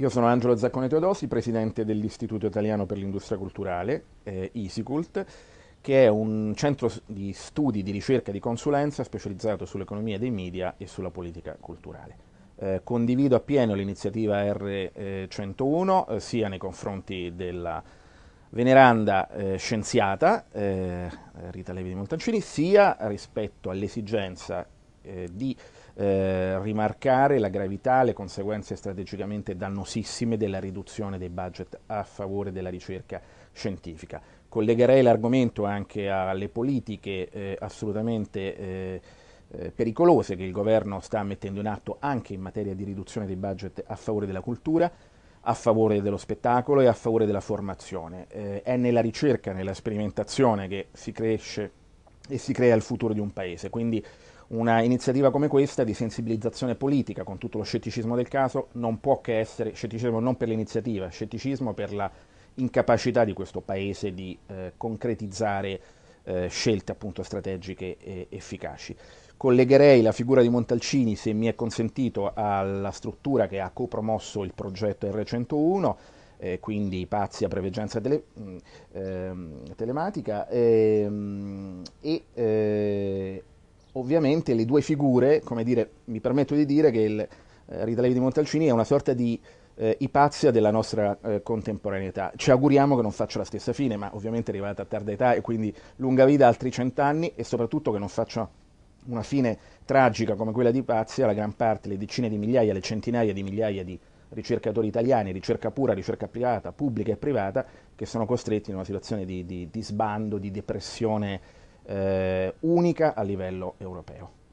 Io sono Angelo Zaccone Teodosi, presidente dell'Istituto Italiano per l'Industria Culturale, eh, ISICULT, che è un centro di studi, di ricerca e di consulenza specializzato sull'economia dei media e sulla politica culturale. Eh, condivido appieno l'iniziativa R101 eh, eh, sia nei confronti della veneranda eh, scienziata eh, Rita Levi di Montancini, sia rispetto all'esigenza di eh, rimarcare la gravità, le conseguenze strategicamente dannosissime della riduzione dei budget a favore della ricerca scientifica. Collegherei l'argomento anche alle politiche eh, assolutamente eh, eh, pericolose che il governo sta mettendo in atto anche in materia di riduzione dei budget a favore della cultura, a favore dello spettacolo e a favore della formazione. Eh, è nella ricerca, nella sperimentazione che si cresce e si crea il futuro di un paese. Quindi una iniziativa come questa di sensibilizzazione politica con tutto lo scetticismo del caso non può che essere scetticismo non per l'iniziativa, scetticismo per la incapacità di questo paese di eh, concretizzare eh, scelte appunto strategiche eh, efficaci. Collegherei la figura di Montalcini, se mi è consentito, alla struttura che ha copromosso il progetto R101 eh, quindi Pazia, Preveggenza tele, mm, ehm, Telematica, ehm, e eh, ovviamente le due figure, come dire, mi permetto di dire che il eh, Ridalevi di Montalcini è una sorta di eh, ipazia della nostra eh, contemporaneità. Ci auguriamo che non faccia la stessa fine, ma ovviamente è arrivata a tarda età e quindi lunga vita altri cent'anni e soprattutto che non faccia una fine tragica come quella di Ipazia, la gran parte, le decine di migliaia, le centinaia di migliaia di ricercatori italiani, ricerca pura, ricerca privata, pubblica e privata, che sono costretti in una situazione di, di, di sbando, di depressione eh, unica a livello europeo.